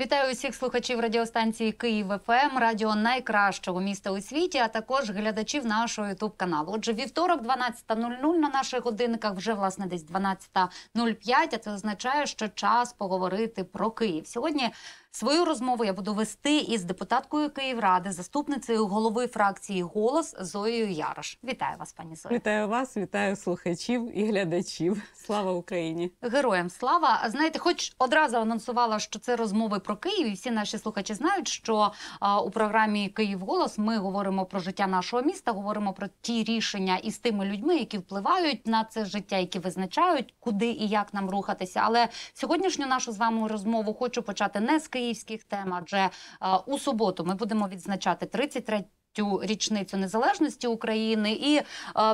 Вітаю усіх слухачів радіостанції Київ ФМ, ем, радіо найкращого міста у світі, а також глядачів нашого ютуб каналу. Отже, вівторок, 12.00 на наших годинниках, вже власне десь 12.05, А це означає, що час поговорити про Київ сьогодні. Свою розмову я буду вести із депутаткою Київради, заступницею голови фракції Голос Зоєю Яраш. Вітаю вас, пані Зоя. Вітаю вас, вітаю слухачів і глядачів. Слава Україні! Героям слава! Знаєте, хоч одразу анонсувала, що це розмови про Київ, і всі наші слухачі знають, що а, у програмі Київ Голос ми говоримо про життя нашого міста, говоримо про ті рішення із тими людьми, які впливають на це життя, які визначають, куди і як нам рухатися. Але сьогоднішню нашу з вами розмову хочу почати не з Києва київських тем. Адже у суботу ми будемо відзначати 33 Тю річницю незалежності України, і е,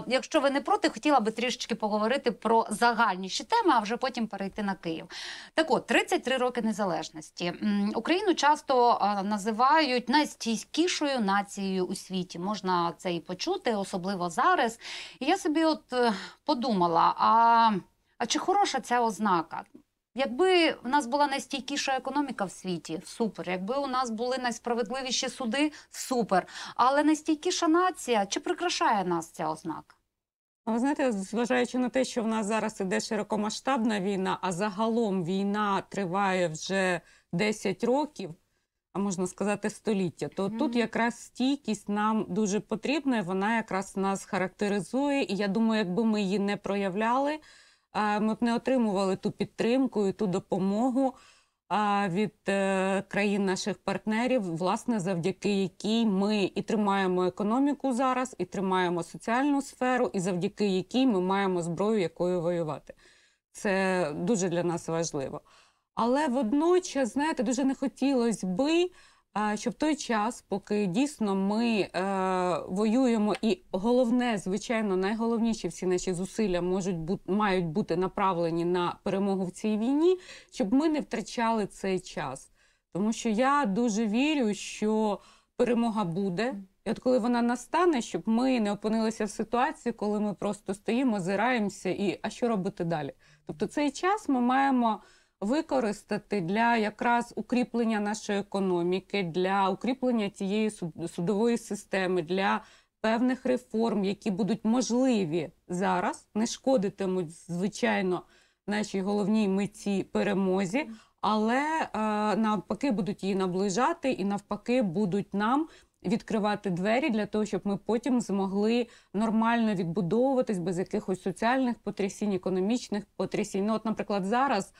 якщо ви не проти, хотіла би трішечки поговорити про загальніші теми, а вже потім перейти на Київ. Так от 33 роки незалежності Україну часто е, називають найстійкішою нацією у світі. Можна це і почути, особливо зараз. І я собі, от е, подумала: а, а чи хороша ця ознака? Якби в нас була найстійкіша економіка в світі, супер. Якби у нас були найсправедливіші суди, супер. Але найстійкіша нація чи прикрашає нас ця ознака? Ви знаєте, зважаючи на те, що в нас зараз іде широкомасштабна війна, а загалом війна триває вже 10 років, а можна сказати, століття, то mm -hmm. тут якраз стійкість нам дуже потрібна, і вона якраз нас характеризує. І я думаю, якби ми її не проявляли ми б не отримували ту підтримку і ту допомогу від е, країн наших партнерів, власне, завдяки якій ми і тримаємо економіку зараз, і тримаємо соціальну сферу, і завдяки якій ми маємо зброю, якою воювати. Це дуже для нас важливо. Але водночас, знаєте, дуже не хотілося би що в той час, поки дійсно ми е, воюємо, і головне, звичайно, найголовніші всі наші зусилля можуть бути мають бути направлені на перемогу в цій війні, щоб ми не втрачали цей час. Тому що я дуже вірю, що перемога буде. І от коли вона настане, щоб ми не опинилися в ситуації, коли ми просто стоїмо, озираємося, і а що робити далі? Тобто цей час ми маємо використати для якраз укріплення нашої економіки, для укріплення цієї судової системи, для певних реформ, які будуть можливі зараз, не шкодитимуть звичайно нашій головній меті перемозі, але е, навпаки будуть її наближати, і навпаки, будуть нам. Відкривати двері для того, щоб ми потім змогли нормально відбудовуватись без якихось соціальних потрясінь, економічних потрясінь. Ну, От, наприклад, зараз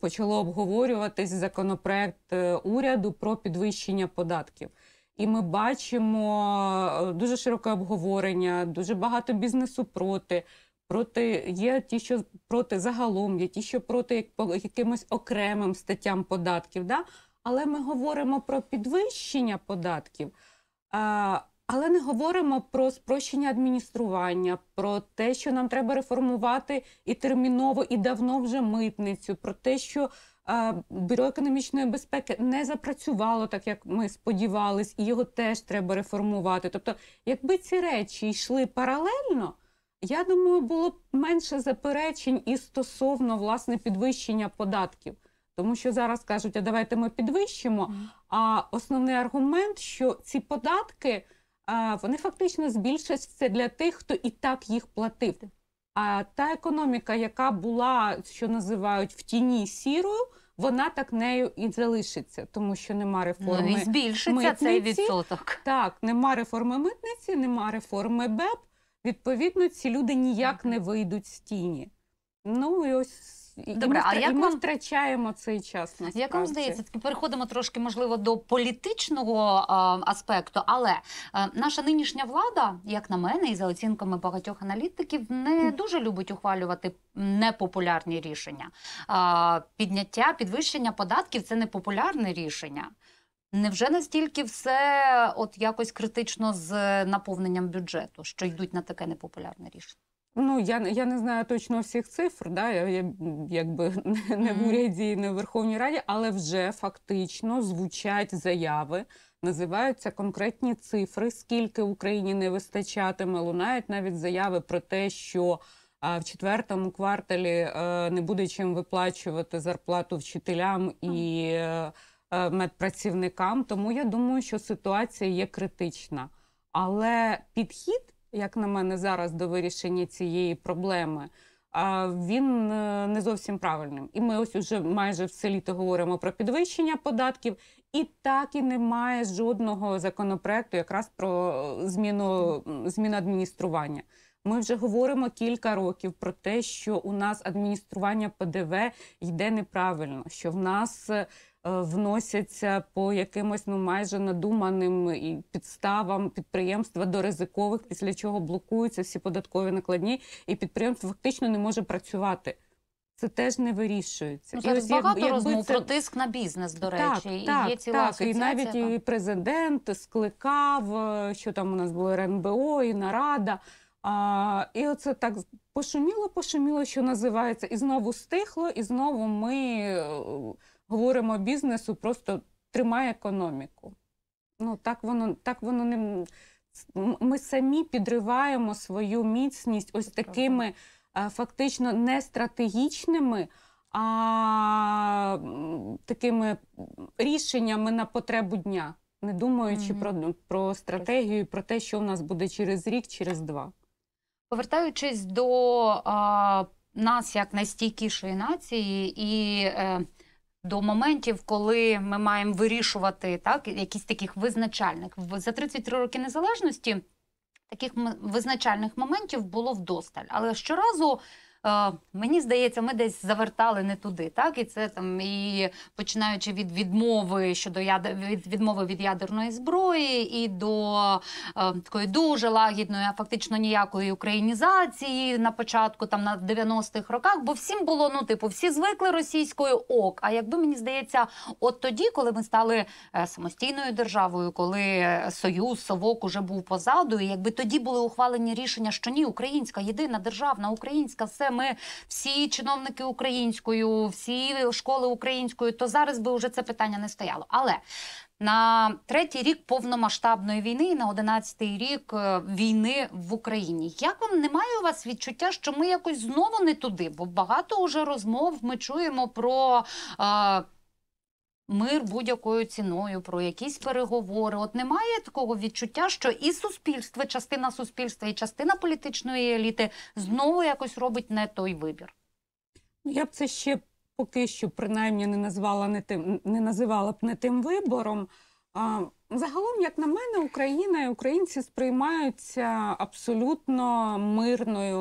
почало обговорюватись законопроект е, уряду про підвищення податків. І ми бачимо е, дуже широке обговорення, дуже багато бізнесу проти. Проти є ті, що проти загалом, є ті, що проти якимось окремим статтям податків. Да? Але ми говоримо про підвищення податків. Але не говоримо про спрощення адміністрування, про те, що нам треба реформувати і терміново, і давно вже митницю, про те, що е, бюро економічної безпеки не запрацювало так, як ми сподівались, і його теж треба реформувати. Тобто, якби ці речі йшли паралельно, я думаю, було б менше заперечень і стосовно власне підвищення податків. Тому що зараз кажуть, а давайте ми підвищимо. А основний аргумент, що ці податки вони фактично збільшать це для тих, хто і так їх платив. А та економіка, яка була, що називають в тіні сірою, вона так нею і залишиться, тому що нема реформи. Ну і збільшиться митниці. цей відсоток. Так, нема реформи митниці, нема реформи БЕП. Відповідно, ці люди ніяк не вийдуть з тіні. Ну і ось і Добре, ми, а як і ми вам... втрачаємо цей час. на Як вам здається, таки переходимо трошки, можливо, до політичного а, аспекту, але а, е, наша нинішня влада, як на мене, і за оцінками багатьох аналітиків, не дуже любить ухвалювати непопулярні рішення. А, підняття, підвищення податків це непопулярне рішення. Невже настільки все от якось критично з е, наповненням бюджету, що йдуть на таке непопулярне рішення? Ну, я я не знаю точно всіх цифр, да, я я якби не, в уряді, не в Верховній Раді, але вже фактично звучать заяви, називаються конкретні цифри, скільки Україні не вистачатиме. Лунають навіть заяви про те, що а, в четвертому кварталі а, е, не буде чим виплачувати зарплату вчителям і а, е, е, медпрацівникам. Тому я думаю, що ситуація є критична. Але підхід як на мене, зараз до вирішення цієї проблеми. Він е, не зовсім правильним, і ми ось уже майже все літо говоримо про підвищення податків, і так і немає жодного законопроекту, якраз про е, зміну зміну адміністрування. Ми вже говоримо кілька років про те, що у нас адміністрування ПДВ йде неправильно, що в нас е, Е, вносяться по якимось ну майже надуманим е, і підставам підприємства до ризикових, після чого блокуються всі податкові накладні, і підприємство фактично не може працювати. Це теж не вирішується. Ну, і ось, багато як, розмов це... про тиск на бізнес, до речі, так, і так, є ціла так. І навіть там. і президент скликав, е, що там у нас було РНБО і нарада. А, І оце так пошуміло, пошуміло, що називається, і знову стихло, і знову ми говоримо бізнесу, просто тримай економіку. Ну так воно так воно не ми самі підриваємо свою міцність ось такими е, фактично не стратегічними, а такими рішеннями на потребу дня, не думаючи mm -hmm. про, ну, про стратегію, про те, що в нас буде через рік, через два. Повертаючись до а, нас як найстійкішої нації і е, до моментів, коли ми маємо вирішувати так якісь таких визначальних за 33 роки незалежності. Таких визначальних моментів було вдосталь, але щоразу Е, мені здається, ми десь завертали не туди. Так і це там і починаючи від відмови щодо яд... від відмови від ядерної зброї і до е, такої дуже лагідної, а фактично ніякої українізації на початку, там на 90-х роках, бо всім було ну типу, всі звикли російською ок. А якби мені здається, от тоді, коли ми стали е, самостійною державою, коли союз совок уже був позаду, і якби тоді були ухвалені рішення, що ні, українська єдина державна, українська все ми всі чиновники українською, всі школи українською, то зараз би вже це питання не стояло. Але на третій рік повномасштабної війни і на одинадцятий рік е, війни в Україні. Як вам немає у вас відчуття, що ми якось знову не туди? Бо багато уже розмов ми чуємо про. Е мир будь-якою ціною, про якісь переговори. От немає такого відчуття, що і суспільство, частина суспільства, і частина політичної еліти знову якось робить не той вибір. Ну, я б це ще поки що принаймні не назвала не тим, не називала б не тим вибором. А, Загалом, як на мене, Україна і українці сприймаються абсолютно мирною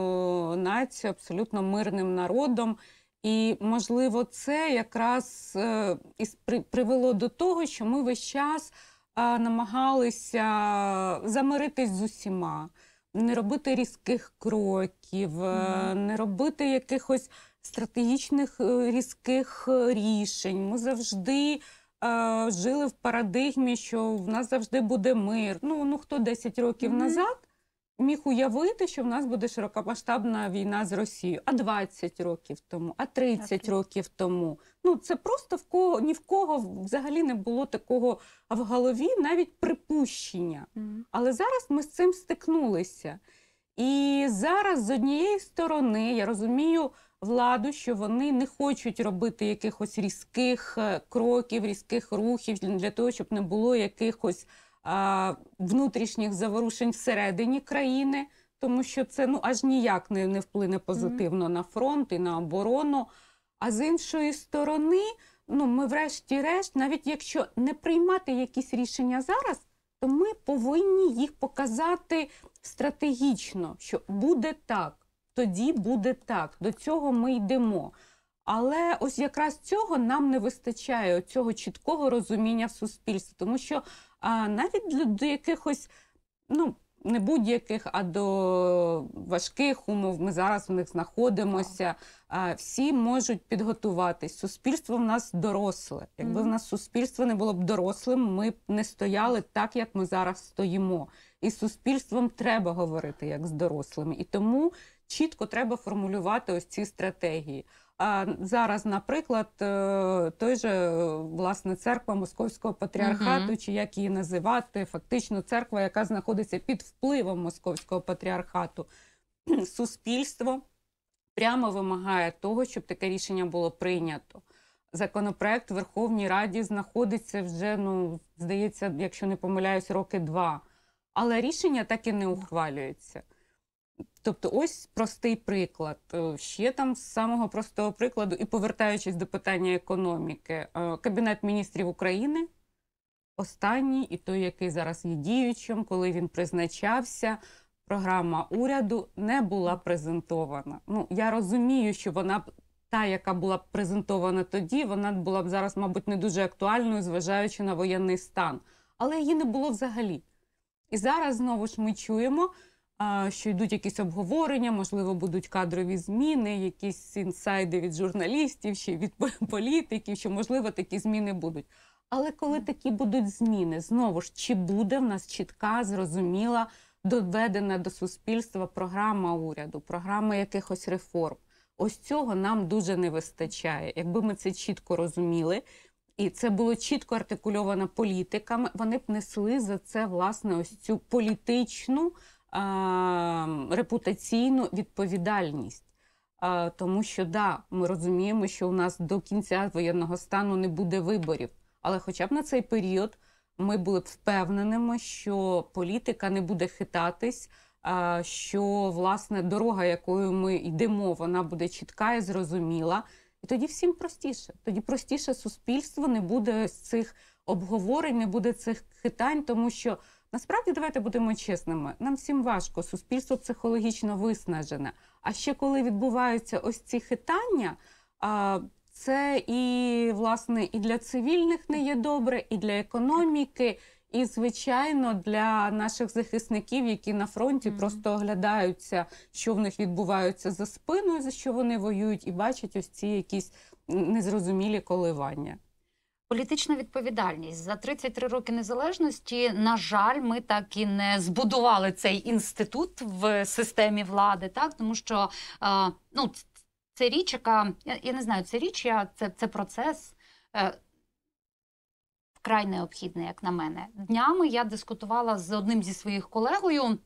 нацією, абсолютно мирним народом. І, можливо, це якраз е, і привело до того, що ми весь час е, намагалися замиритись з усіма, не робити різких кроків, е, не робити якихось стратегічних різких рішень. Ми завжди. Жили в парадигмі, що в нас завжди буде мир. Ну ну хто 10 років назад міг уявити, що в нас буде широкомасштабна війна з Росією. А 20 років тому, а 30 років тому. Ну це просто в кого ні в кого взагалі не було такого в голові, навіть припущення. Але зараз ми з цим стикнулися. І зараз з однієї сторони я розумію владу, що вони не хочуть робити якихось різких е, кроків, різких рухів для того, щоб не було якихось внутрішніх заворушень всередині країни, тому що це ну аж ніяк не, не вплине позитивно mm -hmm. на фронт і на оборону. А з іншої сторони, ну ми, врешті-решт, навіть якщо не приймати якісь рішення зараз, то ми повинні їх показати стратегічно, що буде так, тоді буде так. До цього ми йдемо. Але ось якраз цього нам не вистачає, цього чіткого розуміння в суспільстві, тому що а навіть до якихось, ну, не будь-яких, а до важких умов. Ми зараз в них знаходимося. Всі можуть підготуватись. Суспільство в нас доросле. Якби в нас суспільство не було б дорослим, ми б не стояли так, як ми зараз стоїмо. І суспільством треба говорити як з дорослими. І тому чітко треба формулювати ось ці стратегії. А зараз, наприклад, е, той же е, власне церква Московського патріархату, угу. чи як її називати, фактично церква, яка знаходиться під впливом Московського патріархату, суспільство прямо вимагає того, щоб таке рішення було прийнято. Законопроект в Верховній Раді знаходиться вже, ну здається, якщо не помиляюсь, роки два. Але рішення так і не ухвалюється. Тобто, ось простий приклад. Е, ще там з самого простого прикладу, і повертаючись до питання економіки, е, Кабінет міністрів України останній, і той, який зараз є діючим, коли він призначався, програма уряду не була презентована. Ну, я розумію, що вона та, яка була б презентована тоді, вона була б зараз, мабуть, не дуже актуальною, зважаючи на воєнний стан, але її не було взагалі. І зараз знову ж ми чуємо що йдуть якісь обговорення, можливо, будуть кадрові зміни, якісь інсайди від журналістів чи від політиків, що можливо такі зміни будуть. Але коли такі будуть зміни, знову ж чи буде в нас чітка, зрозуміла, доведена до суспільства програма уряду, програма якихось реформ? Ось цього нам дуже не вистачає. Якби ми це чітко розуміли, і це було чітко артикульовано політиками, вони б несли за це власне ось цю політичну репутаційну відповідальність. Тому що да, ми розуміємо, що у нас до кінця воєнного стану не буде виборів. Але, хоча б на цей період, ми були б впевненими, що політика не буде хитатись, що власне дорога, якою ми йдемо, вона буде чітка і зрозуміла. І тоді всім простіше. Тоді простіше суспільство не буде з цих обговорень, не буде цих хитань, тому що. Насправді, давайте будемо чесними. Нам всім важко, суспільство психологічно виснажене. А ще коли відбуваються ось ці хитання, це і власне і для цивільних не є добре, і для економіки, і звичайно для наших захисників, які на фронті mm -hmm. просто оглядаються, що в них відбувається за спиною, за що вони воюють, і бачать ось ці якісь незрозумілі коливання політична відповідальність за 33 роки незалежності. На жаль, ми так і не збудували цей інститут в системі влади, так тому що е, ну це річ, яка я, я не знаю, це річ, я це, це процес. Е, Край необхідне, як на мене, днями я дискутувала з одним зі своїх колегою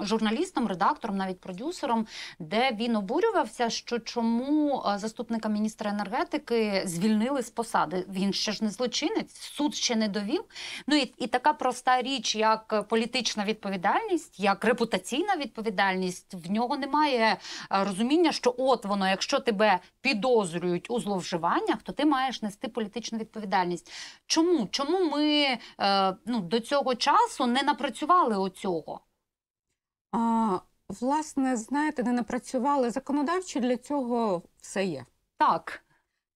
журналістом, редактором, навіть продюсером, де він обурювався, що чому заступника міністра енергетики звільнили з посади. Він ще ж не злочинець, суд ще не довів. Ну і, і така проста річ, як політична відповідальність, як репутаційна відповідальність, в нього немає е, розуміння, що от воно, якщо тебе підозрюють у зловживаннях, то ти маєш нести політичну відповідальність. Чому Чому ми е, ну, до цього часу не напрацювали оцього? Власне, знаєте, не напрацювали законодавчо для цього все є. Так.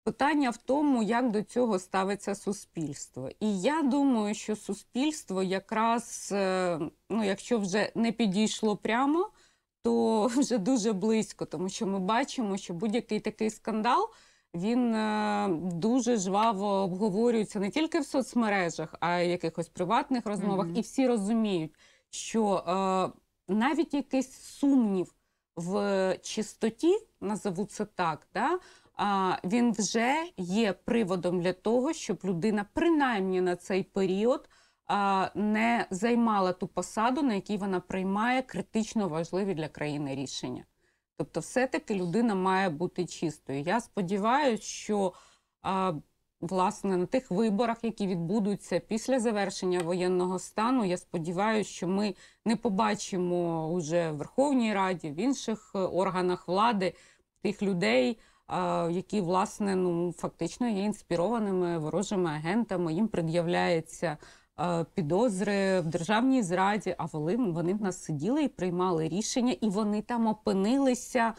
Питання в тому, як до цього ставиться суспільство. І я думаю, що суспільство якраз, е, ну, якщо вже не підійшло прямо, то вже дуже близько, тому що ми бачимо, що будь-який такий скандал він е, дуже жваво обговорюється не тільки в соцмережах, а й в якихось приватних розмовах. Mm -hmm. І всі розуміють, що. Е, навіть якийсь сумнів в чистоті, назову це так, да, а, він вже є приводом для того, щоб людина принаймні на цей період а, не займала ту посаду, на якій вона приймає критично важливі для країни рішення. Тобто, все-таки людина має бути чистою. Я сподіваюся, що. А, власне на тих виборах, які відбудуться після завершення воєнного стану. Я сподіваюся, що ми не побачимо уже в Верховній Раді, в інших е, органах влади тих людей. Які власне ну фактично є інспірованими ворожими агентами, їм пред'являється е, підозри в державній зраді, а вони, вони в нас сиділи і приймали рішення, і вони там опинилися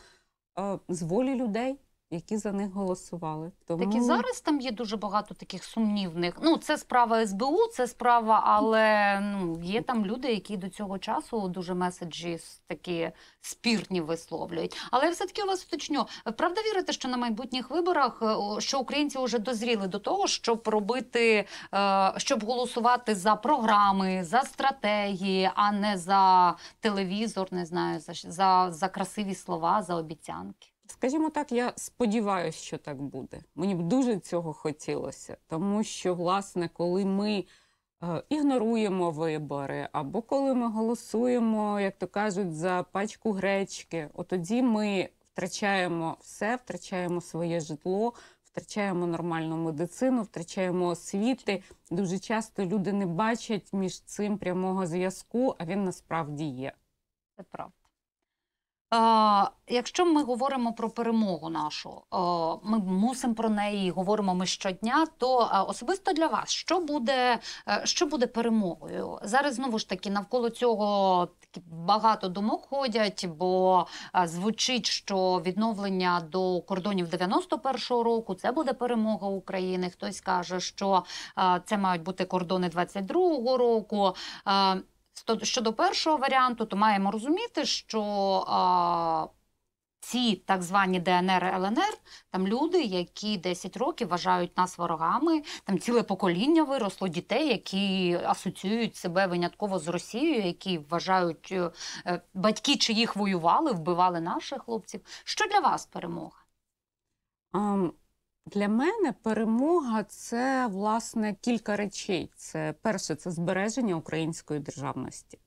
е, з волі людей які за них голосували. Тому... Так і зараз там є дуже багато таких сумнівних. Ну, це справа СБУ, це справа, але ну є там люди, які до цього часу дуже меседжі такі спірні висловлюють. Але я все таки у вас уточню. Правда, вірите, що на майбутніх виборах е, що українці вже дозріли до того, щоб робити, е, щоб голосувати за програми, за стратегії, а не за телевізор, не знаю, за, за, за красиві слова, за обіцянки. Скажімо так, я сподіваюся, що так буде. Мені б дуже цього хотілося, тому що, власне, коли ми е, ігноруємо вибори, або коли ми голосуємо, як то кажуть, за пачку гречки, отоді ми втрачаємо все, втрачаємо своє житло, втрачаємо нормальну медицину, втрачаємо освіти. Дуже часто люди не бачать між цим прямого зв'язку, а він насправді є. Це правда. Якщо ми говоримо про перемогу нашу, ми мусимо про неї говоримо ми щодня. То особисто для вас, що буде е, що буде перемогою? Зараз знову ж таки навколо цього багато думок ходять, бо звучить, що відновлення до кордонів 91-го року це буде перемога України. Хтось каже, що це мають бути кордони 22-го року щодо першого варіанту, то маємо розуміти, що а, ці так звані ДНР ЛНР, там люди, які 10 років вважають нас ворогами, там ціле покоління виросло дітей, які асоціюють себе винятково з Росією, які вважають е, е, батьки, чи їх воювали, вбивали наших хлопців. Що для вас перемога? Um... Для мене перемога це власне кілька речей. Це перше, це збереження української державності.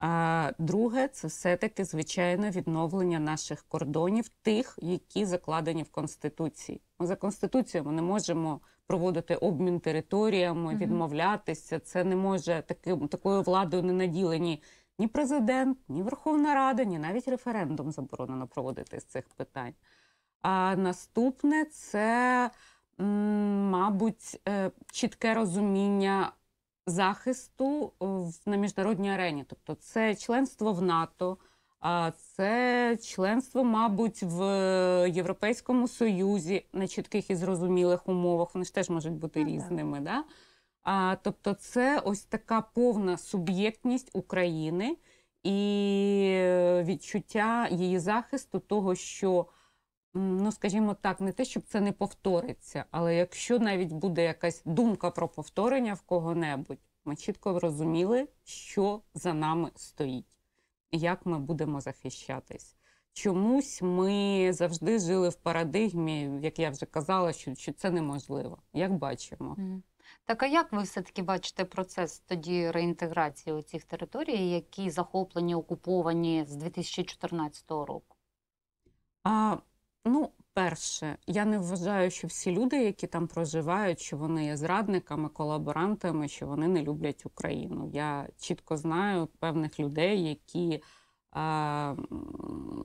А друге, це все-таки звичайно відновлення наших кордонів, тих, які закладені в Конституції. Ми за Конституцією ми не можемо проводити обмін територіями, відмовлятися. Це не може таким такою владою не наділені ні президент, ні Верховна Рада, ні навіть референдум заборонено проводити з цих питань. А наступне це, мабуть, е, чітке розуміння захисту на міжнародній арені. Тобто, це членство в НАТО, це членство, мабуть, в Європейському Союзі на чітких і зрозумілих умовах. Вони ж теж можуть бути ага. Ну різними. Да? А, Тобто, це ось така повна суб'єктність України і відчуття її захисту, того, що ну скажімо так, не те, щоб це не повториться, але якщо навіть буде якась думка про повторення в кого-небудь, ми чітко розуміли, що за нами стоїть, як ми будемо захищатись. Чомусь ми завжди жили в парадигмі, як я вже казала, що що це неможливо, як бачимо. Так а як ви все-таки бачите процес тоді реінтеграції у цих територій, які захоплені, окуповані з 2014 року? А Ну, перше, я не вважаю, що всі люди, які там проживають, що вони є зрадниками, колаборантами, що вони не люблять Україну. Я чітко знаю певних людей, які, а,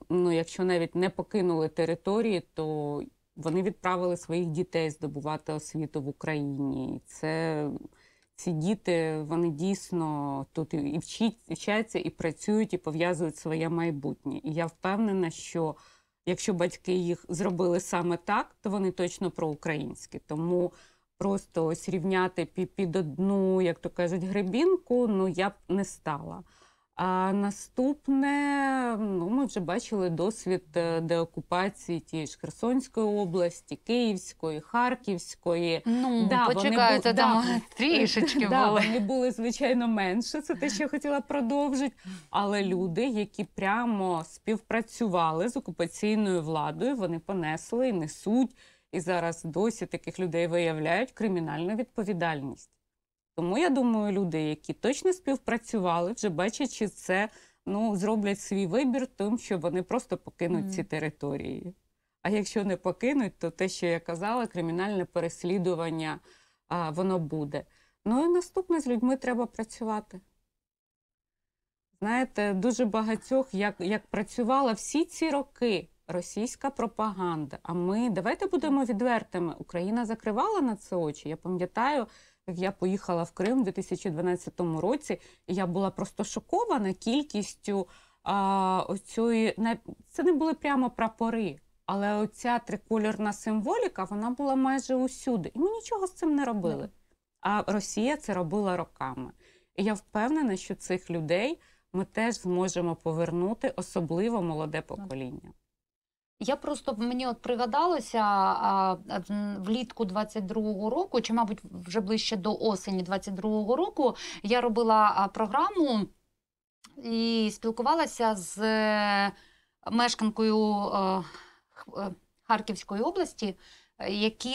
ну, якщо навіть не покинули території, то вони відправили своїх дітей здобувати освіту в Україні. Це ці діти вони дійсно тут і вчать, вчаться, і працюють, і пов'язують своє майбутнє. І я впевнена, що Якщо батьки їх зробили саме так, то вони точно проукраїнські. Тому просто ось рівняти під одну, як то кажуть, гребінку, ну я б не стала. А наступне, ну ми вже бачили досвід е, деокупації тієї ж Херсонської області, Київської, Харківської. Ну да, почекайте, вони там да, трішечки да, були. Вони були звичайно менше. Це те, що я хотіла продовжити. Але люди, які прямо співпрацювали з окупаційною владою, вони понесли і несуть. І зараз досі таких людей виявляють кримінальну відповідальність. Тому я думаю, люди, які точно співпрацювали, вже бачачи це, ну зроблять свій вибір, тим, що вони просто покинуть mm. ці території. А якщо не покинуть, то те, що я казала, кримінальне переслідування а, воно буде. Ну і наступне з людьми треба працювати. Знаєте, дуже багатьох, як, як працювала всі ці роки російська пропаганда. А ми давайте будемо відвертими. Україна закривала на це очі. Я пам'ятаю як я поїхала в Крим у 2012 році, я була просто шокована кількістю а, оцьої це не були прямо прапори. Але оця триколірна символіка вона була майже усюди. І ми нічого з цим не робили. А Росія це робила роками. І я впевнена, що цих людей ми теж зможемо повернути, особливо молоде ну, покоління. Я просто мені от пригадалося влітку 22-го року, чи, мабуть, вже ближче до осені 22-го року я робила програму і спілкувалася з е, мешканкою е, е, Харківської області, які,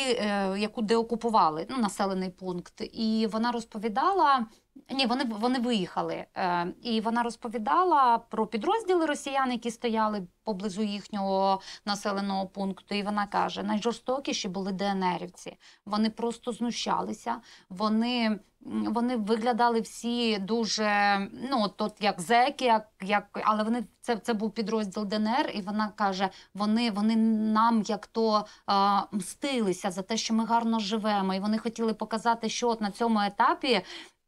яку деокупували ну, населений пункт, і вона розповідала. Ні, вони вони виїхали. Е, І вона розповідала про підрозділи росіян, які стояли поблизу їхнього населеного пункту. І вона каже: найжорстокіші були ДНРівці. Вони просто знущалися. Вони вони виглядали всі дуже ну тут як зеки, як як але вони це це був підрозділ ДНР, і вона каже: вони вони нам як то е, мстилися за те, що ми гарно живемо, і вони хотіли показати, що от на цьому етапі.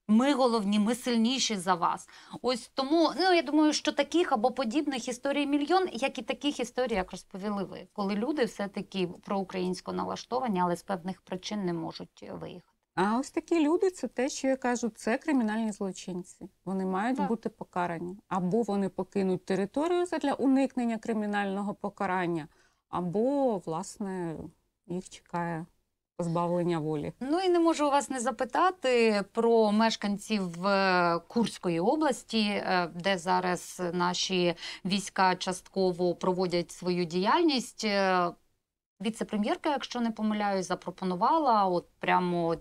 Ми головні, ми сильніші за вас. Ось тому ну я думаю, що таких або подібних історій мільйон, як і таких історій, як розповіли ви, коли люди все таки проукраїнсько налаштовані, але з певних причин не можуть виїхати. А ось такі люди, це те, що я кажу, це кримінальні злочинці. Вони мають так. бути покарані або вони покинуть територію для уникнення кримінального покарання, або власне їх чекає позбавлення волі. Ну і не можу вас не запитати про мешканців е, Курської області, е, де зараз наші війська частково проводять свою діяльність. Е, віце-прем'єрка, якщо не помиляюсь, запропонувала от прямо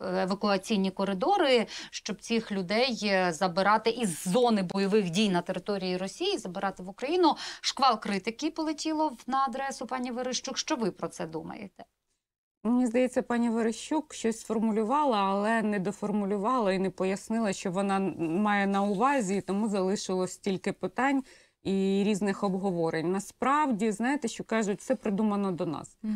евакуаційні коридори, щоб цих людей забирати із зони бойових дій на території Росії, забирати в Україну. Шквал критики полетіло на адресу пані Верещук. Що ви про це думаєте? Мені здається, пані Верещук щось сформулювала, але не доформулювала і не пояснила, що вона має на увазі, і тому залишилось стільки питань і різних обговорень. Насправді, знаєте, що кажуть, все придумано до нас. Угу.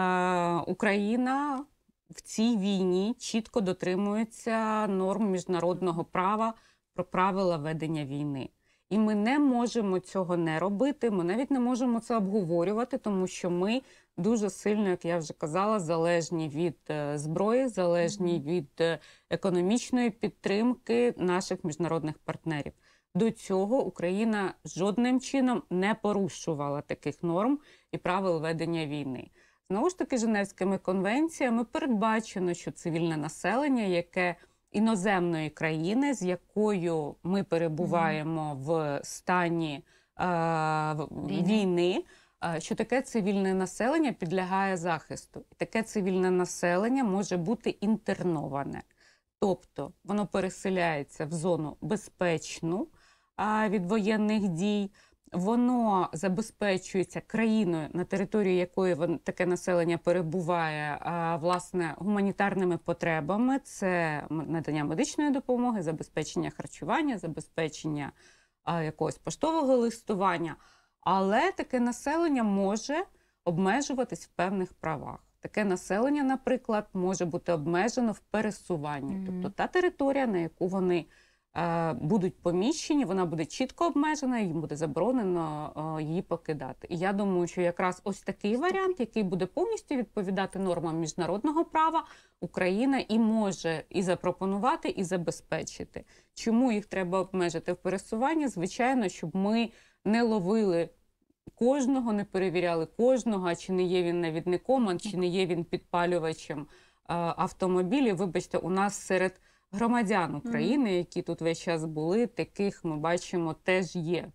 Е, Україна в цій війні чітко дотримується норм міжнародного права про правила ведення війни. І ми не можемо цього не робити. Ми навіть не можемо це обговорювати, тому що ми дуже сильно, як я вже казала, залежні від е, зброї, залежні від е, економічної підтримки наших міжнародних партнерів. До цього Україна жодним чином не порушувала таких норм і правил ведення війни. Знову ж таки, Женевськими конвенціями передбачено, що цивільне населення, яке іноземної країни, з якою ми перебуваємо в стані е, війни. Е, що таке цивільне населення підлягає захисту, і таке цивільне населення може бути інтерноване, тобто воно переселяється в зону безпечну від воєнних дій, воно забезпечується країною, на території якої таке населення перебуває власне гуманітарними потребами: це надання медичної допомоги, забезпечення харчування, забезпечення якогось поштового листування. Але таке населення може обмежуватись в певних правах. Таке населення, наприклад, може бути обмежено в пересуванні, mm -hmm. тобто та територія, на яку вони. Е, будуть поміщені, вона буде чітко обмежена, їм буде заборонено е, її покидати. І я думаю, що якраз ось такий варіант, який буде повністю відповідати нормам міжнародного права, Україна і може і запропонувати, і забезпечити. Чому їх треба обмежити в пересуванні? Звичайно, щоб ми не ловили. Кожного не перевіряли кожного, чи не є він навідником, а чи не є він підпалювачем е, автомобілів. Вибачте, у нас серед громадян України, які тут весь час були, таких ми бачимо теж є.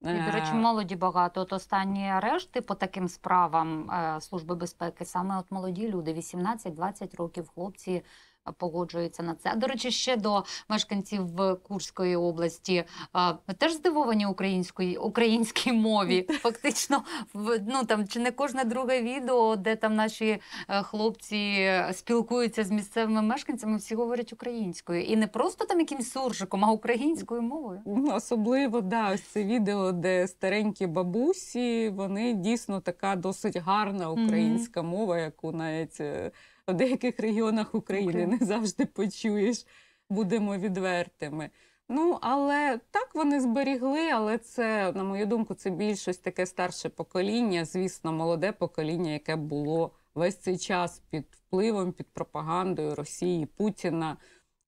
І, до речі, е, молоді багато. От останні арешти по таким справам е, Служби безпеки саме от молоді люди, 18-20 років, хлопці Е, погоджуються на це. До речі, ще до мешканців Курської області ми е, теж здивовані української українській мові. Фактично, ну там чи не кожне друге відео, де там наші е, хлопці спілкуються з місцевими мешканцями, всі говорять українською, і не просто там якимсь суржиком, а українською мовою. Ну, особливо да, ось це відео, де старенькі бабусі, вони дійсно така досить гарна українська mm -hmm. мова, яку навіть в деяких регіонах України okay. не завжди почуєш, будемо відвертими. Ну, але так вони зберігли. Але це, на мою думку, це більшість таке старше покоління, звісно, молоде покоління, яке було весь цей час під впливом, під пропагандою Росії Путіна.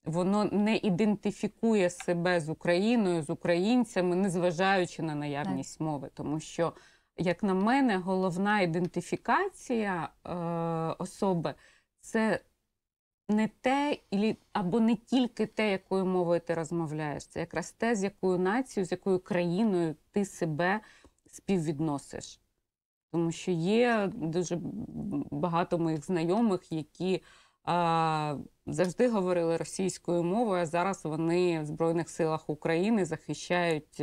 Воно не ідентифікує себе з Україною, з українцями, незважаючи на наявність так. мови. Тому що, як на мене, головна ідентифікація е, особи це не те, або не тільки те, якою мовою ти розмовляєш, це якраз те, з якою нацією, з якою країною ти себе співвідносиш. Тому що є дуже багато моїх знайомих, які а, завжди говорили російською мовою, а зараз вони в Збройних силах України захищають.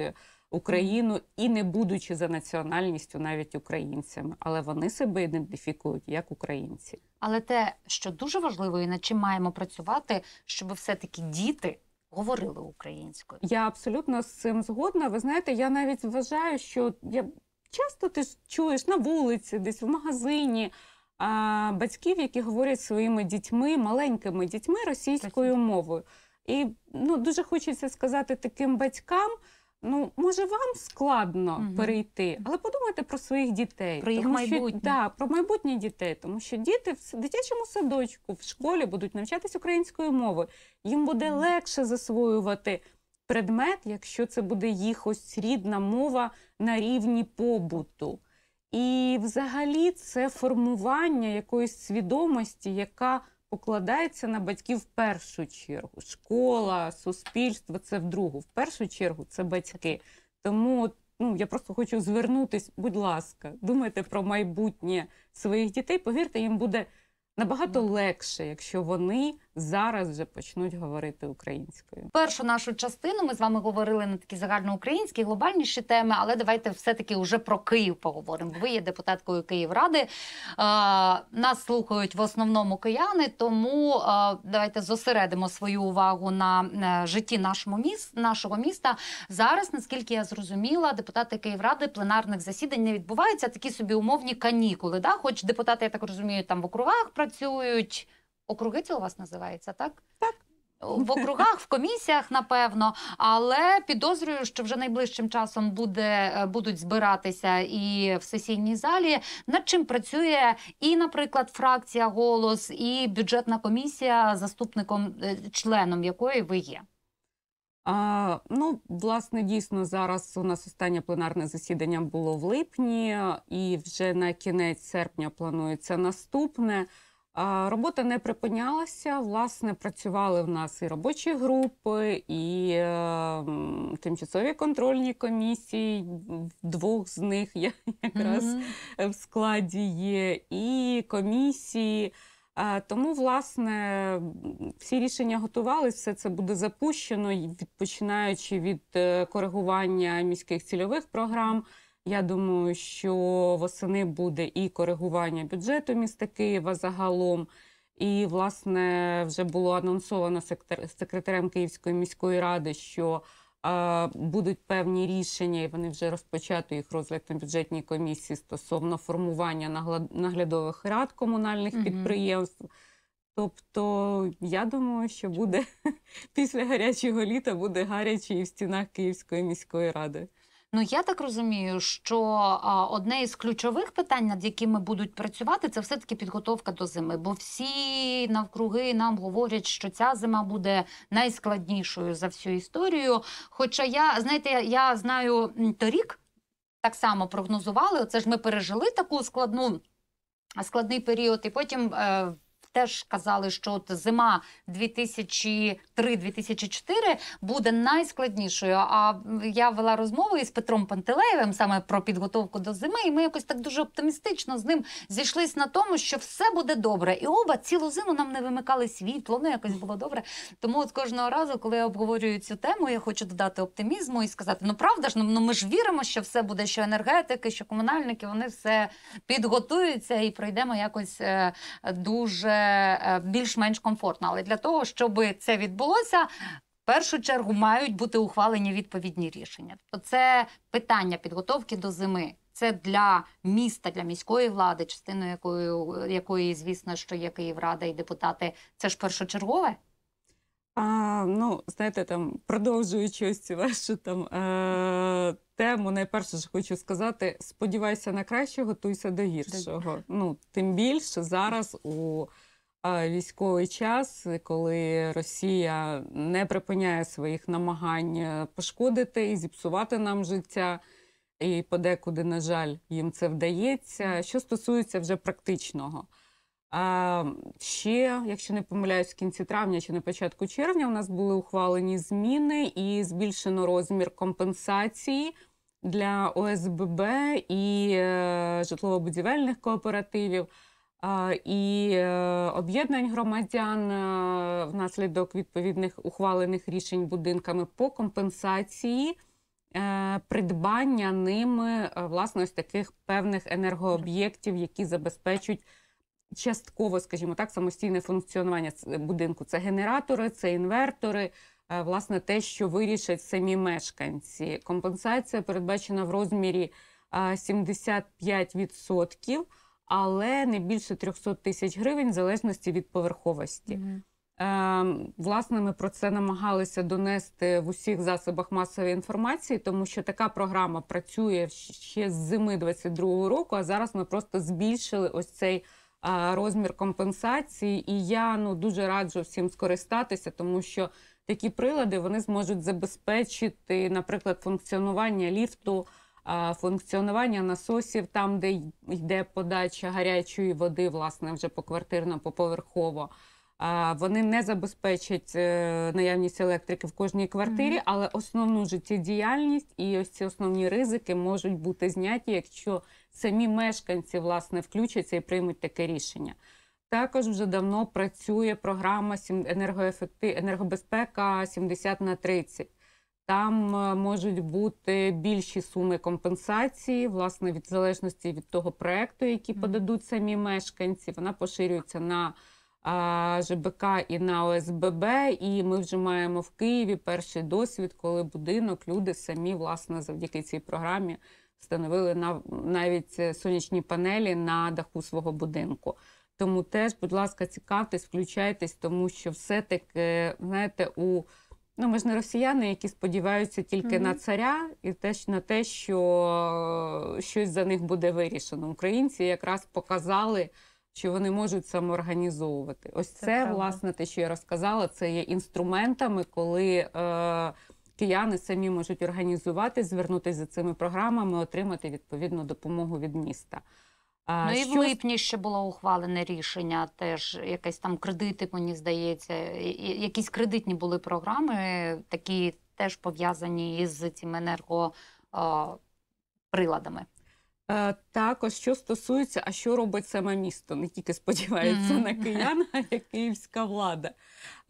Україну і не будучи за національністю навіть українцями, але вони себе ідентифікують як українці. Але те, що дуже важливо, і над чим маємо працювати, щоб все-таки діти говорили українською. Я абсолютно з цим згодна. Ви знаєте, я навіть вважаю, що я часто ти ж чуєш на вулиці, десь в магазині. А батьків, які говорять своїми дітьми, маленькими дітьми російською мовою, і ну дуже хочеться сказати таким батькам, Ну, може, вам складно угу. перейти, але подумайте про своїх дітей, про їх майбутнє що, да, про майбутнє дітей, тому що діти в дитячому садочку в школі будуть навчатись українською мовою. Їм буде легше засвоювати предмет, якщо це буде їх ось рідна мова на рівні побуту. І, взагалі, це формування якоїсь свідомості, яка покладається на батьків в першу чергу. Школа, суспільство це в другу. В першу чергу це батьки. Тому ну, я просто хочу звернутися, будь ласка, думайте про майбутнє своїх дітей. Повірте, їм буде. Набагато легше, якщо вони зараз вже почнуть говорити українською. Першу нашу частину ми з вами говорили на такі загальноукраїнські глобальніші теми, але давайте все-таки вже про Київ поговоримо. Ви є депутаткою Київради. Е, нас слухають в основному кияни, тому е, давайте зосередимо свою увагу на е, житті нашому міст, нашого міста. Зараз, наскільки я зрозуміла, депутати Київради пленарних засідань не відбуваються такі собі умовні канікули. Да? Хоч депутати, я так розумію, там в округах працюють. Округи це у вас називається, так? Так. В округах, в комісіях, напевно, але підозрюю, що вже найближчим часом буде е, будуть збиратися і в сесійній залі. Над чим працює і, наприклад, фракція голос, і бюджетна комісія, заступником е, членом якої ви є. А, Ну, власне, дійсно, зараз у нас останнє пленарне засідання було в липні, і вже на кінець серпня планується наступне. Робота не припинялася. Власне, працювали в нас і робочі групи, і е, тимчасові контрольні комісії. Двох з них я якраз mm -hmm. в складі є, і комісії. Е, тому, власне, всі рішення готувалися, все це буде запущено, починаючи від е, коригування міських цільових програм. Я думаю, що восени буде і коригування бюджету міста Києва загалом. І, власне, вже було анонсовано секретарем Київської міської ради, що е, будуть певні рішення, і вони вже розпочато їх розгляд на бюджетній комісії стосовно формування наглядових рад комунальних угу. підприємств. Тобто, я думаю, що буде після гарячого літа буде гаряче і в стінах Київської міської ради. Ну я так розумію, що одне із ключових питань, над якими будуть працювати, це все таки підготовка до зими. Бо всі навкруги нам говорять, що ця зима буде найскладнішою за всю історію. Хоча я знаєте, я знаю торік так само прогнозували. Оце ж ми пережили таку складну складний період, і потім. Е, теж казали, що от зима 2003-2004 буде найскладнішою. А я вела розмову із Петром Пантелеєвим саме про підготовку до зими, і ми якось так дуже оптимістично з ним зійшлись на тому, що все буде добре. І оба цілу зиму нам не вимикали світло. Ну якось було добре. Тому от кожного разу, коли я обговорюю цю тему, я хочу додати оптимізму і сказати: ну правда ж, ну, ну ми ж віримо, що все буде, що енергетики, що комунальники, вони все підготуються і пройдемо якось е, дуже. Е, більш-менш комфортно. Але для того, щоб це відбулося. В першу чергу мають бути ухвалені відповідні рішення. Тобто це питання підготовки до зими. Це для міста, для міської влади, частиною якої, якої звісно, що є Київрада і депутати. Це ж першочергове. А, Ну, знаєте, там продовжуючи ось цю вашу там е- тему, найперше ж хочу сказати: сподівайся на краще, готуйся до гіршого. Ну тим більше зараз у. Е, військовий час, коли Росія не припиняє своїх намагань е, пошкодити і зіпсувати нам життя. І подекуди, на жаль, їм це вдається. Що стосується вже практичного, а ще, якщо не помиляюсь, в кінці травня чи на початку червня у нас були ухвалені зміни і збільшено розмір компенсації для ОСББ і е, житлово-будівельних кооперативів і е, об'єднань громадян е, внаслідок відповідних ухвалених рішень будинками по компенсації е, придбання ними власне ось таких певних енергооб'єктів, які забезпечують. Частково, скажімо так, самостійне функціонування будинку це генератори, це інвертори, власне, те, що вирішать самі мешканці. Компенсація передбачена в розмірі 75% але не більше 300 тисяч гривень в залежності від поверховості. Угу. Власне, ми про це намагалися донести в усіх засобах масової інформації, тому що така програма працює ще з зими 22-го року. А зараз ми просто збільшили ось цей розмір компенсації. І я ну дуже раджу всім скористатися, тому що такі прилади вони зможуть забезпечити, наприклад, функціонування ліфту функціонування насосів там, де йде подача гарячої води, власне, вже поквартирно, поповерхово. Вони не забезпечать е, наявність електрики в кожній квартирі, але основну життєдіяльність і ось ці основні ризики можуть бути зняті, якщо самі мешканці власне включаться і приймуть таке рішення. Також вже давно працює програма Енергоефекти енергобезпека 70 на 30. Там е, можуть бути більші суми компенсації, власне, від залежності від того проекту, який подадуть самі мешканці. Вона поширюється на ЖБК і на ОСББ. І ми вже маємо в Києві перший досвід, коли будинок люди самі власне завдяки цій програмі встановили на навіть е, сонячні панелі на даху свого будинку. Тому теж, будь ласка, цікавтесь, включайтесь, тому що все таки е, знаєте у. Ну, ми ж не росіяни, які сподіваються тільки mm -hmm. на царя і теж на те, що е, щось за них буде вирішено. Українці якраз показали, що вони можуть самоорганізовувати. Ось це, це власне те, що я розказала, це є інструментами, коли е, кияни самі можуть організувати, звернутися за цими програмами, отримати відповідну допомогу від міста. Ну і в липні ще було ухвалене рішення, теж якесь там кредити, мені здається, якісь кредитні були програми, такі теж пов'язані із цими енергоприладами. Е, також що стосується, а що робить саме місто, не тільки сподівається mm -hmm. на киян, а й київська влада.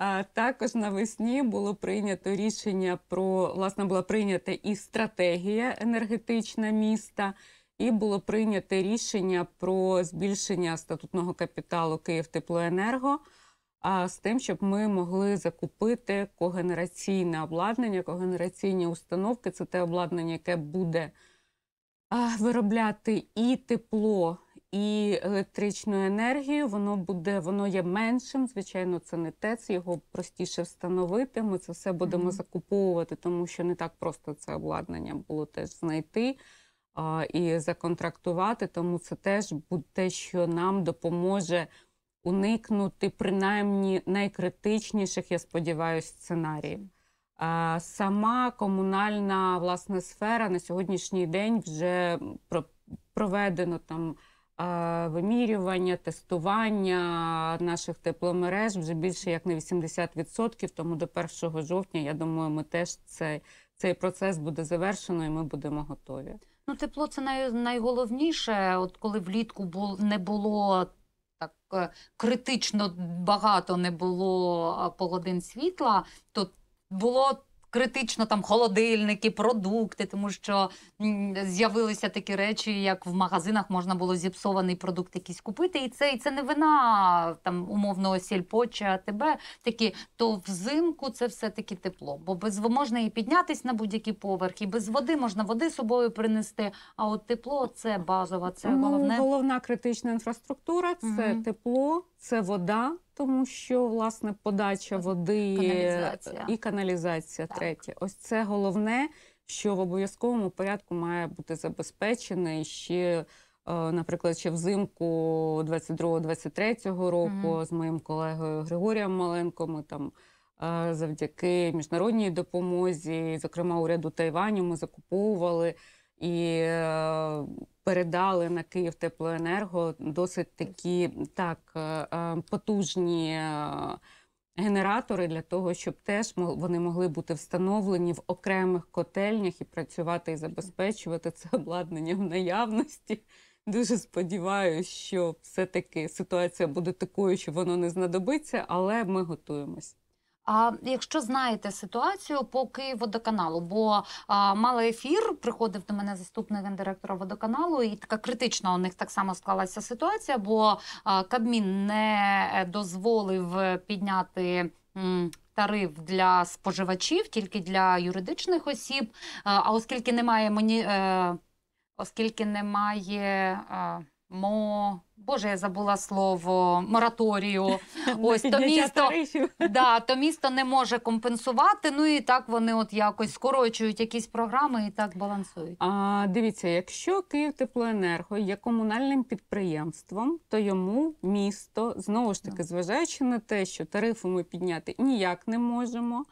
Е, також навесні було прийнято рішення про власне була прийнята і стратегія енергетична міста і було прийнято рішення про збільшення статутного капіталу «Київтеплоенерго», а з тим, щоб ми могли закупити когенераційне обладнання, когенераційні установки це те обладнання, яке буде виробляти і тепло, і електричну енергію. Воно буде, воно є меншим. Звичайно, це не ТЕЦ, його простіше встановити. Ми це все будемо закуповувати, тому що не так просто це обладнання було теж знайти і законтрактувати. Тому це теж те, що нам допоможе уникнути принаймні найкритичніших, я сподіваюся, сценаріїв. Сама комунальна власне сфера на сьогоднішній день вже проведено там. Вимірювання, тестування наших тепломереж вже більше як на 80%. Тому до 1 жовтня я думаю, ми теж цей, цей процес буде завершено, і ми будемо готові. Ну, тепло це най, найголовніше, от коли влітку бу, не було так е, критично багато не було погодин світла, то було критично там холодильники, продукти, тому що з'явилися такі речі, як в магазинах можна було зіпсований продукт якийсь купити. І це і це не вина там умовного сільпо чи АТБ. Такі то взимку це все таки тепло. Бо без можна і піднятись на будь-який поверх, і без води можна води з собою принести. А от тепло це базова, це ну, головне. Головна критична інфраструктура, це mm тепло, це вода. Тому що власне подача води е, каналізація. і каналізація так. третє. Ось це головне, що в обов'язковому порядку має бути забезпечене ще. Е, наприклад, ще взимку 22-23 року mm з моїм колегою Григорієм Маленко ми там е, завдяки міжнародній допомозі, зокрема уряду Тайваню, ми закуповували і е, передали на Київ теплоенерго досить такі так е, е, потужні генератори для того, щоб теж вони могли бути встановлені в окремих котельнях і працювати і забезпечувати це обладнання в наявності. Дуже сподіваюся, що все-таки ситуація буде такою, що воно не знадобиться, але ми готуємось. А якщо знаєте ситуацію по Київводоканалу, бо а, мали ефір, приходив до мене заступник гендиректора водоканалу, і така критична у них так само склалася ситуація, бо а, Кабмін не дозволив підняти. М Тариф для споживачів тільки для юридичних осіб. А оскільки немає моні, е, оскільки немає е, мо Боже, я забула слово мораторію. Ось то місто да, то місто не може компенсувати. Ну і так вони от якось скорочують якісь програми і так балансують. А дивіться, якщо Київ теплоенерго є комунальним підприємством, то йому місто знову ж таки, зважаючи на те, що тарифи ми підняти ніяк не можемо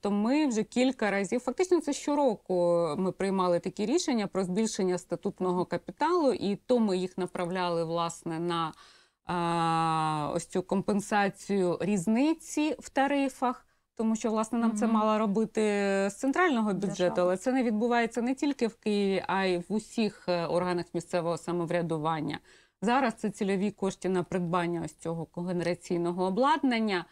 то ми вже кілька разів, фактично, це щороку е, ми приймали такі рішення про збільшення статутного капіталу, і то ми їх направляли власне на ось цю компенсацію різниці в тарифах. Тому що власне нам mm це мало робити з центрального бюджету, але це не відбувається не тільки в Києві, а й в усіх е, органах місцевого самоврядування. Зараз це цільові кошти на придбання ось цього когенераційного обладнання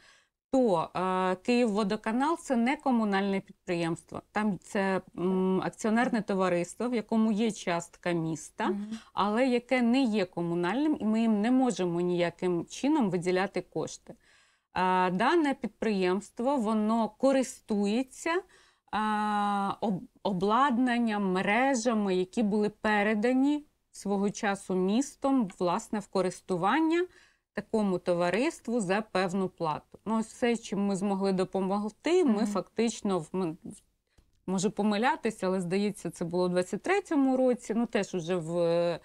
то е, Київводоканал це не комунальне підприємство. Там це м, акціонерне товариство, в якому є частка міста, але яке не є комунальним, і ми їм не можемо ніяким чином виділяти кошти. Е, дане підприємство воно користується. Обладнанням, мережами, які були передані свого часу містом, власне, в користування такому товариству за певну плату. Ну, ось все, чим ми змогли допомогти, ми mm -hmm. фактично в можу помилятися, але здається, це було у 23-му році. Ну теж уже в.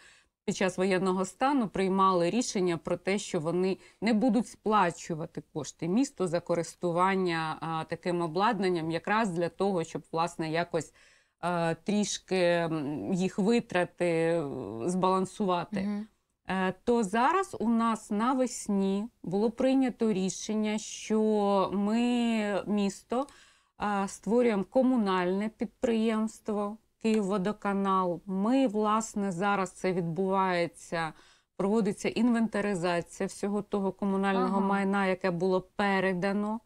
Під час воєнного стану приймали рішення про те, що вони не будуть сплачувати кошти місту за користування а, таким обладнанням, якраз для того, щоб власне якось а, трішки їх витрати е, збалансувати. Угу. Е, то зараз у нас навесні було прийнято рішення, що ми місто е, створюємо комунальне підприємство Київводоканал. Ми, власне, зараз це відбувається. Проводиться інвентаризація всього того комунального ага. майна, яке було передано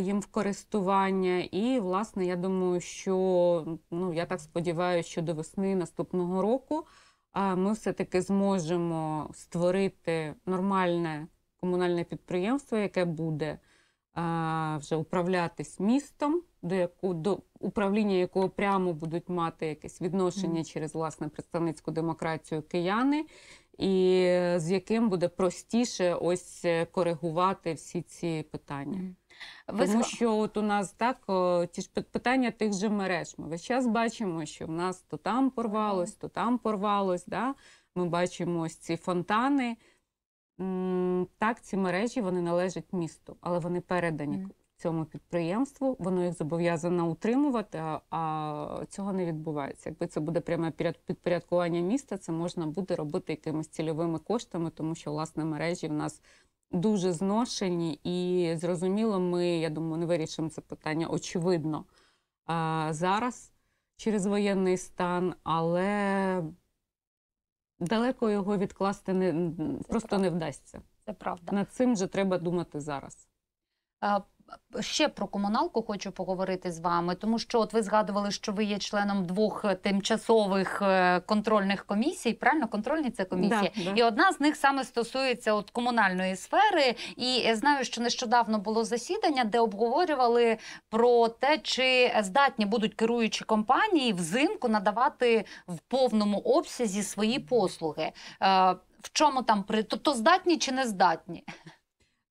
їм в користування. І, власне, я думаю, що ну я так сподіваюся, що до весни наступного року. А ми все-таки зможемо створити нормальне комунальне підприємство, яке буде вже управлятись містом, до яку до управління якого прямо будуть мати якесь відношення mm. через власне представницьку демократію кияни, і з яким буде простіше ось е, коригувати всі ці питання. Ви Тому що от у нас так ті ж питання тих же мереж. Ми весь час бачимо, що в нас то там порвалось, то там порвалось. Да? Ми бачимо ось ці фонтани. Так, ці мережі вони належать місту, але вони передані цьому підприємству. Воно їх зобов'язано утримувати, а цього не відбувається. Якби це буде пряме підпорядкування міста, це можна буде робити якимись цільовими коштами, тому що власне мережі в нас дуже зношені, і зрозуміло, ми, я думаю, не вирішимо це питання очевидно зараз через воєнний стан, але далеко його відкласти не просто правда. не вдасться. Це правда. Над цим вже треба думати зараз. Ще про комуналку хочу поговорити з вами, тому що от ви згадували, що ви є членом двох е, тимчасових е, контрольних комісій. Правильно, контрольні це комісії, да, да. і одна з них саме стосується от комунальної сфери. І я е, знаю, що нещодавно було засідання, де обговорювали про те, чи здатні будуть керуючі компанії взимку надавати в повному обсязі свої послуги. В чому там при тобто здатні чи не здатні?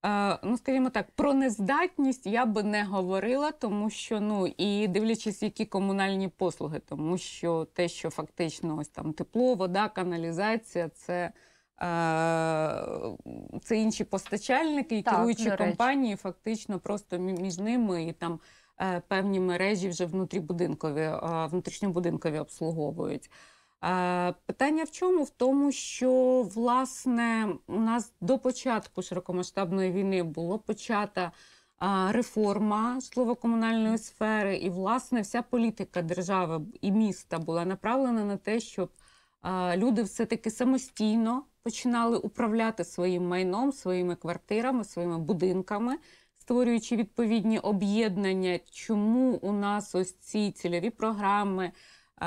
Е, ну, скажімо так, про нездатність я би не говорила, тому що ну і дивлячись, які комунальні послуги, тому що те, що фактично ось там тепло, вода, каналізація, це е, це інші постачальники і так, керуючі компанії, фактично просто між ними і там е, певні мережі вже внутрібудинкові, внутрішньобудинкові обслуговують. Е, питання в чому? В тому, що власне у нас до початку широкомасштабної війни була почата е, реформа житлово-комунальної сфери, і власне вся політика держави і міста була направлена на те, щоб е, люди все-таки самостійно починали управляти своїм майном, своїми квартирами, своїми будинками. Створюючи відповідні об'єднання, чому у нас ось ці цільові програми Е,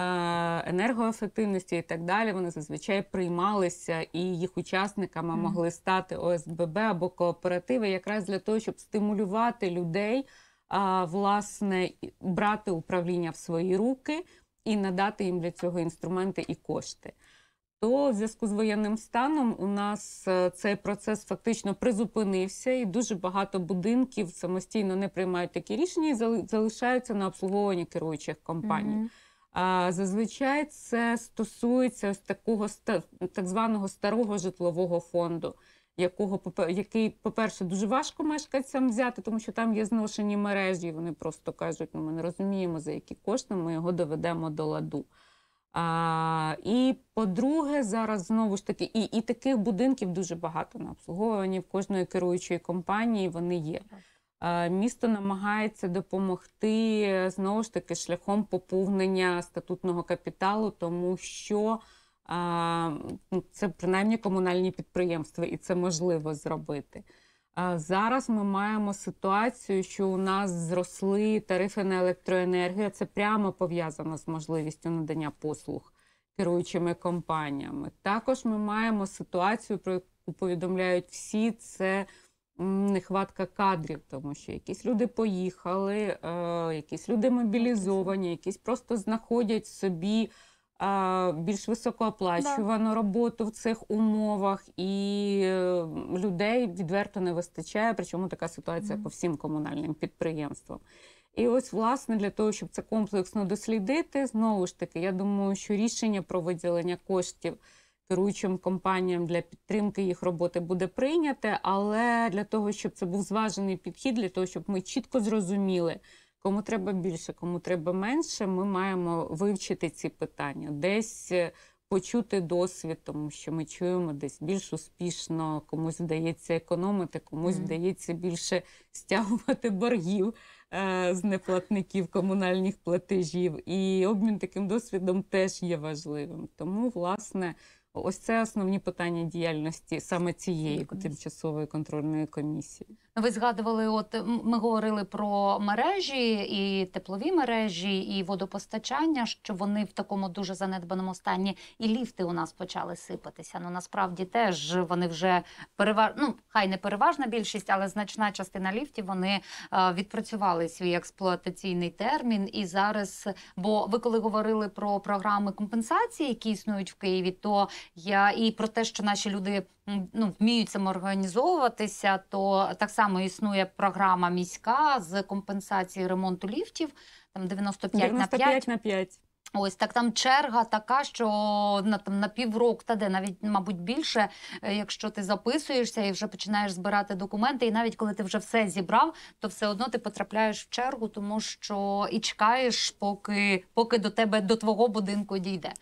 енергоефективності і так далі. Вони зазвичай приймалися і їх учасниками могли стати ОСББ або кооперативи, якраз для того, щоб стимулювати людей, власне, брати управління в свої руки і надати їм для цього інструменти і кошти. То в зв'язку з воєнним станом у нас е, цей процес фактично призупинився, і дуже багато будинків самостійно не приймають такі рішення і залишаються на обслуговуванні керуючих компаній. Mm -hmm. Зазвичай це стосується ось такого так званого старого житлового фонду, якого який, по-перше, дуже важко мешканцям взяти, тому що там є зношені мережі. Вони просто кажуть, ну ми не розуміємо, за які кошти ми його доведемо до ладу. А, І по-друге, зараз знову ж таки, і і таких будинків дуже багато на обслуговуванні в кожної керуючої компанії вони є. Місто намагається допомогти знову ж таки шляхом поповнення статутного капіталу, тому що ну, це принаймні комунальні підприємства, і це можливо зробити. Зараз ми маємо ситуацію, що у нас зросли тарифи на електроенергію. Це прямо пов'язано з можливістю надання послуг керуючими компаніями. Також ми маємо ситуацію, про яку повідомляють всі це нехватка кадрів, тому що якісь люди поїхали, е, якісь люди мобілізовані, якісь просто знаходять собі е, більш високооплачувану да. роботу в цих умовах, і е, людей відверто не вистачає. Причому така ситуація mm -hmm. по всім комунальним підприємствам. І ось, власне, для того, щоб це комплексно дослідити, знову ж таки, я думаю, що рішення про виділення коштів керуючим компаніям для підтримки їх роботи буде прийняте, але для того, щоб це був зважений підхід, для того, щоб ми чітко зрозуміли, кому треба більше, кому треба менше, ми маємо вивчити ці питання, десь е, почути досвід, тому що ми чуємо десь більш успішно, комусь вдається економити, комусь вдається більше стягувати боргів. Е, з неплатників комунальних платежів і обмін таким досвідом теж є важливим. Тому, власне, Ось це основні питання діяльності саме цієї тимчасової контрольної комісії. Ну, ви згадували, от ми говорили про мережі і теплові мережі, і водопостачання, що вони в такому дуже занедбаному стані, і ліфти у нас почали сипатися. Ну насправді теж вони вже переваж... ну, хай не переважна більшість, але значна частина ліфтів вони е, відпрацювали свій експлуатаційний термін. І зараз, бо ви коли говорили про програми компенсації, які існують в Києві, то я і про те, що наші люди ну вміють самоорганізовуватися, то так само існує програма міська з компенсації ремонту ліфтів. Там 95, 95 на 5. на 5. Ось так там черга така, що на там на піврок та де навіть, мабуть, більше, е, якщо ти записуєшся і вже починаєш збирати документи, і навіть коли ти вже все зібрав, то все одно ти потрапляєш в чергу, тому що і чекаєш, поки поки до тебе до твого будинку дійде.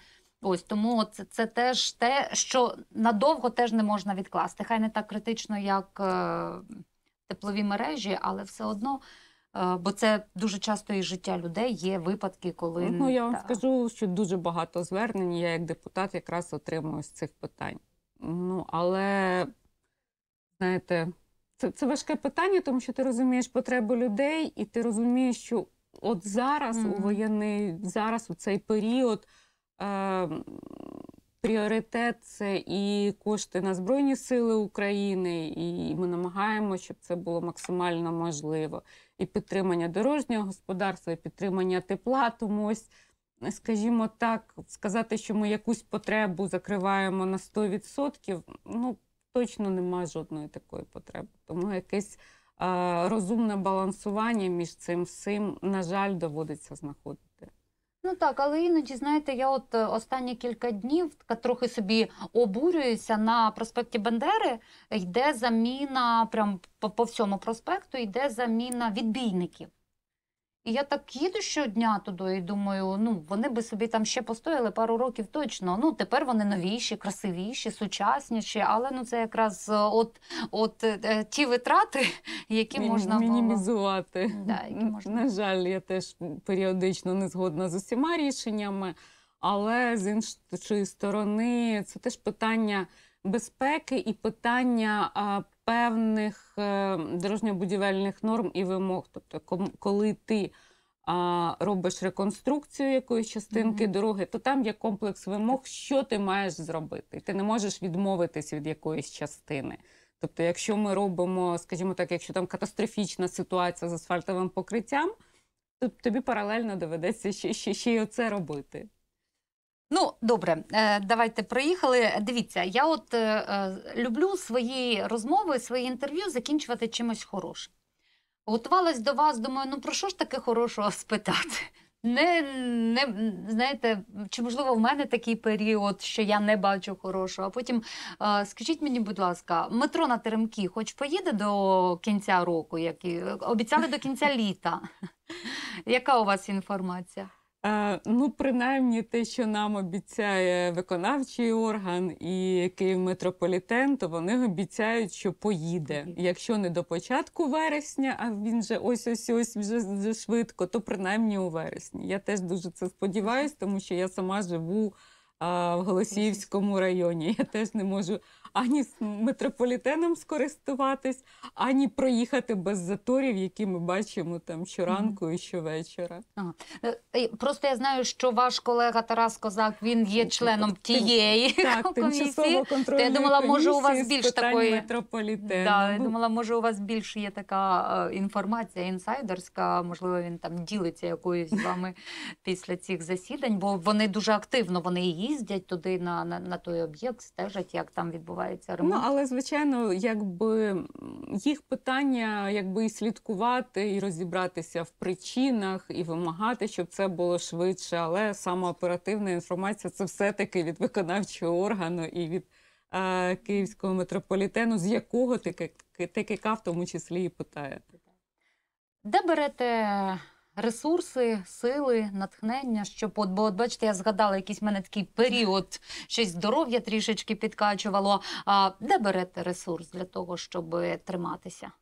Ось тому це це теж те, що надовго теж не можна відкласти. Хай не так критично, як е, теплові мережі, але все одно, е, бо це дуже часто і життя людей є випадки, коли ну, ну я вам та... скажу, що дуже багато звернень. Я як депутат якраз отримую з цих питань. Ну але знаєте, це, це важке питання, тому що ти розумієш потреби людей, і ти розумієш, що от зараз mm -hmm. у воєнний зараз у цей період. Ем, пріоритет це і кошти на Збройні Сили України, і ми намагаємося, щоб це було максимально можливо. І підтримання дорожнього господарства, і підтримання тепла. Тому ось, скажімо так, сказати, що ми якусь потребу закриваємо на 100%, ну точно нема жодної такої потреби. Тому якесь е розумне балансування між цим всім, на жаль, доводиться знаходити. Ну так, але іноді знаєте, я от е, останні кілька днів трохи собі обурююся на проспекті Бандери. Йде заміна прям по, по всьому проспекту, йде заміна відбійників. І я так їду щодня туди і думаю, ну вони би собі там ще постояли пару років точно. Ну тепер вони новіші, красивіші, сучасніші. Але ну це якраз е, от от е, е, ті витрати, які Міні, можна мінімізувати. Да, які можна. На жаль, я теж періодично не згодна з усіма рішеннями, але з іншої сторони, це теж питання безпеки і питання певних е, дорожньо-будівельних норм і вимог. Тобто, коли ти а, робиш реконструкцію якоїсь частинки mm -hmm. дороги, то там є комплекс вимог, що ти маєш зробити. Ти не можеш відмовитись від якоїсь частини. Тобто, якщо ми робимо, скажімо так, якщо там катастрофічна ситуація з асфальтовим покриттям, то тобі паралельно доведеться ще ще, ще й оце робити. Ну добре, е, давайте приїхали. Дивіться, я от е, е, люблю свої розмови, свої інтерв'ю закінчувати чимось хорошим. Готувалась до вас, думаю, ну про що ж таке хорошого спитати? Не, не знаєте, чи можливо в мене такий період, що я не бачу хорошого. А потім е, скажіть мені, будь ласка, метро на Теремки хоч поїде до кінця року, як і обіцяли до кінця літа. Яка у вас інформація? Е, ну, принаймні, те, що нам обіцяє виконавчий орган і Київ метрополітен, то вони обіцяють, що поїде. Якщо не до початку вересня, а він же ось ось ось вже, вже швидко, то принаймні у вересні. Я теж дуже це сподіваюся, тому що я сама живу а, в Голосіївському районі. Я теж не можу ані метрополітеном скористуватись, ані проїхати без заторів, які ми бачимо там щоранку і щовечора. Ага. Е, просто я знаю, що ваш колега Тарас Козак він є членом тієї так, комісії. я думала, може у вас більш такої метрополітену. Да, я думала, може у вас більш є така е, інформація інсайдерська. Можливо, він там ділиться якоюсь з вами після цих засідань, бо вони дуже активно вони їздять туди на, на, на той об'єкт, стежать, як там відбувається відбувається ну, ремонт. Ну, але звичайно, якби їх питання, якби і слідкувати, і розібратися в причинах, і вимагати, щоб це було швидше. Але саме оперативна інформація це все-таки від виконавчого органу і від е, Київського метрополітену, з якого ТКК в тому числі і питає. Де берете ресурси, сили, натхнення, щоб от, бо от бачите, я згадала якийсь в мене такий період, щось здоров'я трішечки підкачувало. А де берете ресурс для того, щоб триматися?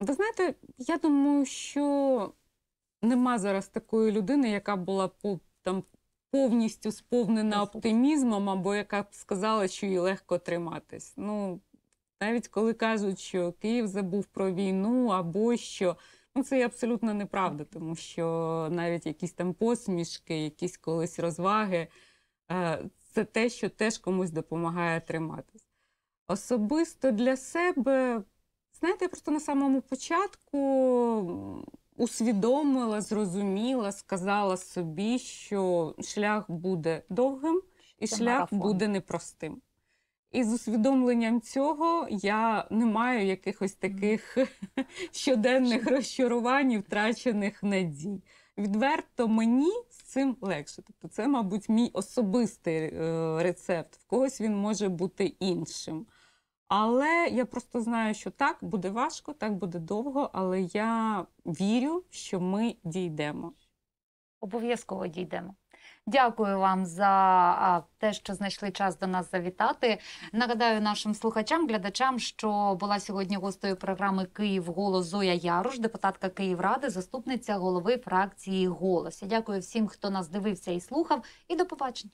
ви знаєте, я думаю, що нема зараз такої людини, яка була там. Повністю сповнена оптимізмом, або яка б сказала, що їй легко триматись. Ну навіть коли кажуть, що Київ забув про війну, або що Ну це є абсолютно неправда, тому що навіть якісь там посмішки, якісь колись розваги е, це те, що теж комусь допомагає триматись. Особисто для себе, знаєте, я просто на самому початку усвідомила, зрозуміла, сказала собі, що шлях буде довгим і це шлях марафон. буде непростим. І з усвідомленням цього я не маю якихось таких щоденних розчарувань і втрачених надій. Відверто мені з цим легше. Тобто, це, мабуть, мій особистий е, рецепт. В когось він може бути іншим. Але я просто знаю, що так буде важко, так буде довго, але я вірю, що ми дійдемо. Обов'язково дійдемо. Дякую вам за те, що знайшли час до нас завітати. Нагадаю нашим слухачам, глядачам, що була сьогодні гостею програми Київ Голос Зоя Яруш, депутатка Київради, заступниця голови фракції Голоса. Дякую всім, хто нас дивився і слухав. І до побачення.